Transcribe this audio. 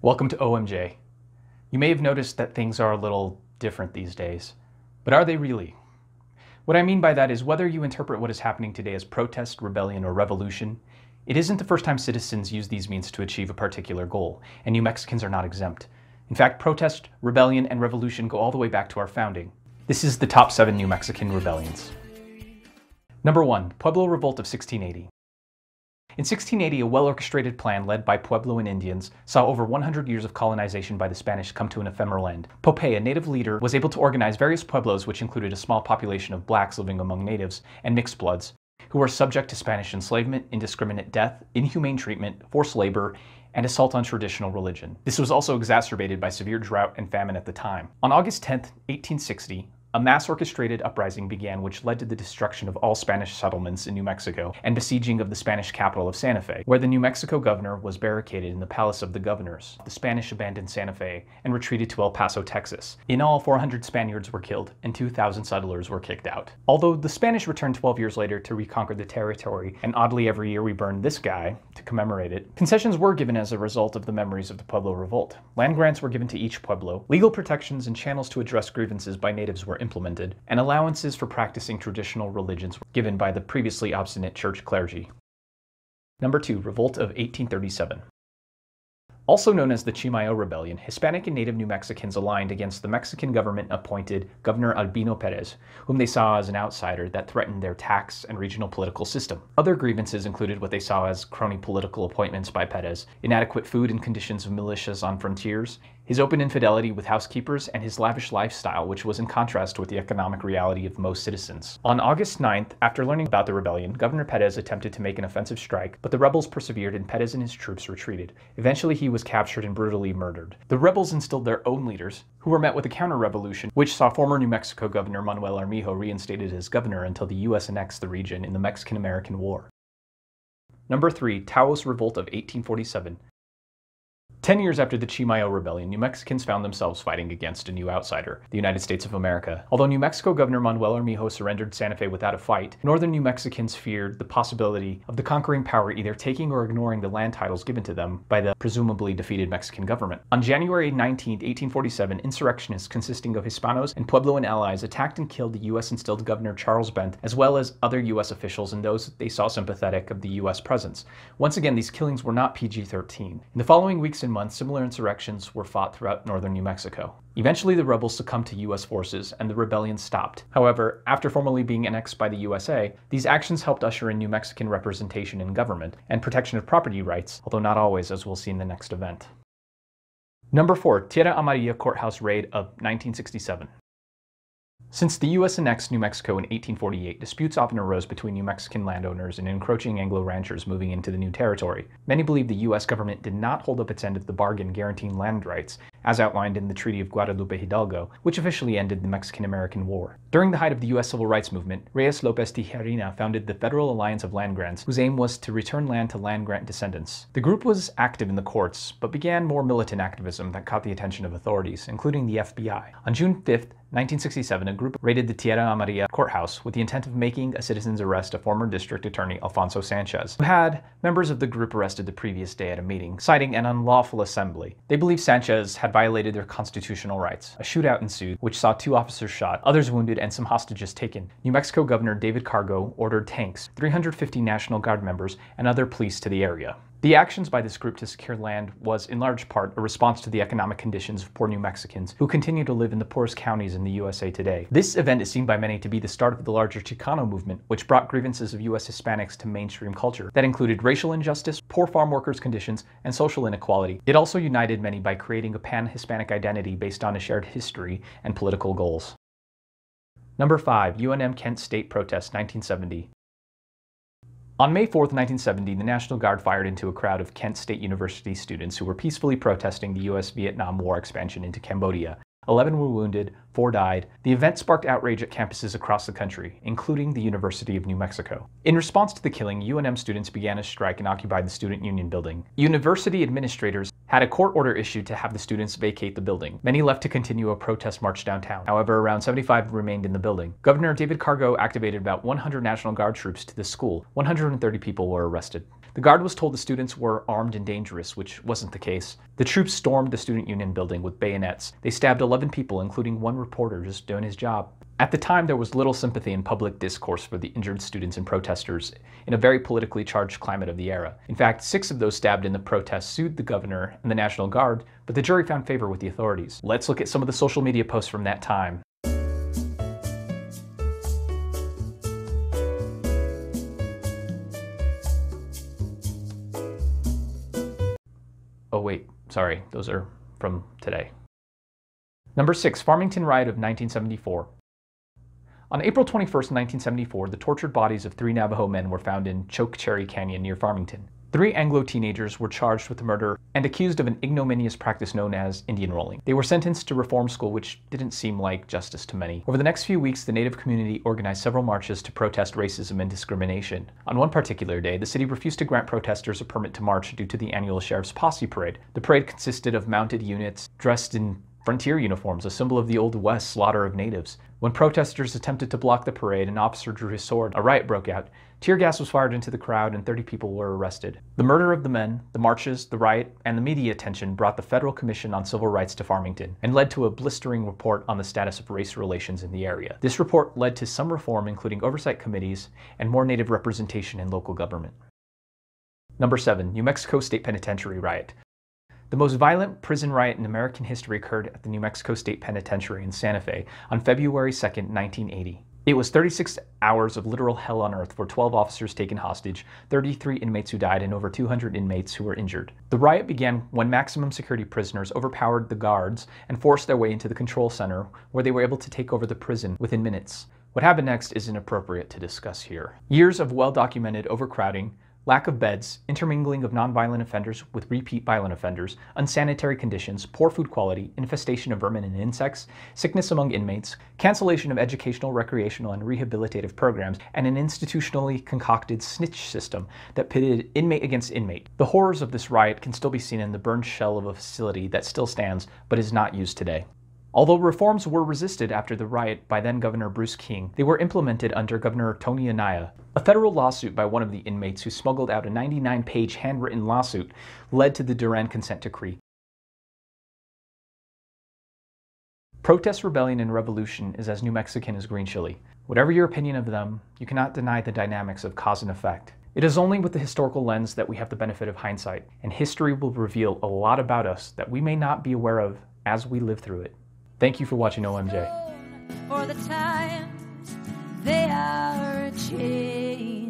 Welcome to OMJ. You may have noticed that things are a little different these days, but are they really? What I mean by that is whether you interpret what is happening today as protest, rebellion, or revolution, it isn't the first time citizens use these means to achieve a particular goal, and New Mexicans are not exempt. In fact, protest, rebellion, and revolution go all the way back to our founding. This is the top seven New Mexican rebellions. Number one, Pueblo Revolt of 1680. In 1680, a well-orchestrated plan led by Puebloan Indians saw over 100 years of colonization by the Spanish come to an ephemeral end. Pope, a native leader, was able to organize various pueblos which included a small population of blacks living among natives and mixed bloods, who were subject to Spanish enslavement, indiscriminate death, inhumane treatment, forced labor, and assault on traditional religion. This was also exacerbated by severe drought and famine at the time. On August 10, 1860, a mass orchestrated uprising began which led to the destruction of all Spanish settlements in New Mexico and besieging of the Spanish capital of Santa Fe, where the New Mexico governor was barricaded in the palace of the governors. The Spanish abandoned Santa Fe and retreated to El Paso, Texas. In all, 400 Spaniards were killed and 2,000 settlers were kicked out. Although the Spanish returned 12 years later to reconquer the territory, and oddly every year we burn this guy to commemorate it, concessions were given as a result of the memories of the Pueblo Revolt. Land grants were given to each Pueblo, legal protections and channels to address grievances by natives were were implemented, and allowances for practicing traditional religions were given by the previously obstinate church clergy. Number 2. Revolt of 1837 also known as the Chimayo Rebellion, Hispanic and Native New Mexicans aligned against the Mexican government appointed Governor Albino Perez, whom they saw as an outsider that threatened their tax and regional political system. Other grievances included what they saw as crony political appointments by Perez, inadequate food and conditions of militias on frontiers, his open infidelity with housekeepers and his lavish lifestyle, which was in contrast with the economic reality of most citizens. On August 9th, after learning about the rebellion, Governor Perez attempted to make an offensive strike, but the rebels persevered and Perez and his troops retreated. Eventually, he was captured and brutally murdered. The rebels instilled their own leaders, who were met with a counter-revolution, which saw former New Mexico Governor Manuel Armijo reinstated as governor until the U.S. annexed the region in the Mexican-American War. Number 3. Taos Revolt of 1847 Ten years after the Chimayo Rebellion, New Mexicans found themselves fighting against a new outsider, the United States of America. Although New Mexico Governor Manuel Armijo surrendered Santa Fe without a fight, northern New Mexicans feared the possibility of the conquering power either taking or ignoring the land titles given to them by the presumably defeated Mexican government. On January 19, 1847, insurrectionists consisting of Hispanos and Puebloan allies attacked and killed the U.S. instilled Governor Charles Bent, as well as other U.S. officials and those they saw sympathetic of the U.S. presence. Once again, these killings were not PG-13. In the following weeks, weeks and months, similar insurrections were fought throughout northern New Mexico. Eventually, the rebels succumbed to U.S. forces and the rebellion stopped. However, after formally being annexed by the USA, these actions helped usher in New Mexican representation in government and protection of property rights, although not always, as we'll see in the next event. Number 4. Tierra Amarilla Courthouse Raid of 1967 since the U.S. annexed New Mexico in 1848, disputes often arose between New Mexican landowners and encroaching Anglo ranchers moving into the new territory. Many believe the U.S. government did not hold up its end of the bargain guaranteeing land rights, as outlined in the Treaty of Guadalupe Hidalgo, which officially ended the Mexican-American War. During the height of the U.S. Civil Rights Movement, Reyes Lopez Tijerina founded the Federal Alliance of Land Grants, whose aim was to return land to land grant descendants. The group was active in the courts, but began more militant activism that caught the attention of authorities, including the FBI. On June 5th, 1967, a group raided the Tierra Amarilla courthouse with the intent of making a citizen's arrest of former district attorney Alfonso Sanchez, who had members of the group arrested the previous day at a meeting, citing an unlawful assembly. They believed Sanchez had violated their constitutional rights. A shootout ensued, which saw two officers shot, others wounded, and some hostages taken. New Mexico Governor David Cargo ordered tanks, 350 National Guard members, and other police to the area. The actions by this group to secure land was, in large part, a response to the economic conditions of poor New Mexicans who continue to live in the poorest counties in the USA today. This event is seen by many to be the start of the larger Chicano movement, which brought grievances of US Hispanics to mainstream culture. That included racial injustice, poor farm workers' conditions, and social inequality. It also united many by creating a pan-Hispanic identity based on a shared history and political goals. Number 5. UNM Kent State Protest, 1970 on May 4, 1970, the National Guard fired into a crowd of Kent State University students who were peacefully protesting the U.S. Vietnam War expansion into Cambodia. Eleven were wounded, four died. The event sparked outrage at campuses across the country, including the University of New Mexico. In response to the killing, UNM students began a strike and occupied the Student Union building. University administrators had a court order issued to have the students vacate the building. Many left to continue a protest march downtown. However, around 75 remained in the building. Governor David Cargo activated about 100 National Guard troops to the school. 130 people were arrested. The guard was told the students were armed and dangerous, which wasn't the case. The troops stormed the student union building with bayonets. They stabbed 11 people, including one reporter just doing his job. At the time, there was little sympathy in public discourse for the injured students and protesters in a very politically charged climate of the era. In fact, six of those stabbed in the protests sued the governor and the National Guard, but the jury found favor with the authorities. Let's look at some of the social media posts from that time. Oh wait, sorry, those are from today. Number 6, Farmington Riot of 1974. On April 21, 1974, the tortured bodies of three Navajo men were found in Chokecherry Canyon near Farmington. Three Anglo teenagers were charged with murder and accused of an ignominious practice known as Indian rolling. They were sentenced to reform school, which didn't seem like justice to many. Over the next few weeks, the Native community organized several marches to protest racism and discrimination. On one particular day, the city refused to grant protesters a permit to march due to the annual Sheriff's Posse Parade. The parade consisted of mounted units dressed in Frontier uniforms, a symbol of the Old West slaughter of natives. When protesters attempted to block the parade, an officer drew his sword. A riot broke out. Tear gas was fired into the crowd, and 30 people were arrested. The murder of the men, the marches, the riot, and the media attention brought the Federal Commission on Civil Rights to Farmington and led to a blistering report on the status of race relations in the area. This report led to some reform, including oversight committees and more Native representation in local government. Number 7. New Mexico State Penitentiary Riot. The most violent prison riot in American history occurred at the New Mexico State Penitentiary in Santa Fe on February 2, 1980. It was 36 hours of literal hell on earth for 12 officers taken hostage, 33 inmates who died, and over 200 inmates who were injured. The riot began when maximum security prisoners overpowered the guards and forced their way into the control center, where they were able to take over the prison within minutes. What happened next is inappropriate to discuss here. Years of well-documented overcrowding, lack of beds, intermingling of nonviolent offenders with repeat violent offenders, unsanitary conditions, poor food quality, infestation of vermin and insects, sickness among inmates, cancellation of educational, recreational, and rehabilitative programs, and an institutionally concocted snitch system that pitted inmate against inmate. The horrors of this riot can still be seen in the burned shell of a facility that still stands but is not used today. Although reforms were resisted after the riot by then Governor Bruce King, they were implemented under Governor Tony Anaya. A federal lawsuit by one of the inmates who smuggled out a 99 page handwritten lawsuit led to the Duran Consent Decree. Protest, rebellion, and revolution is as New Mexican as green chili. Whatever your opinion of them, you cannot deny the dynamics of cause and effect. It is only with the historical lens that we have the benefit of hindsight, and history will reveal a lot about us that we may not be aware of as we live through it. Thank you for watching OMJ. For the times they are changed.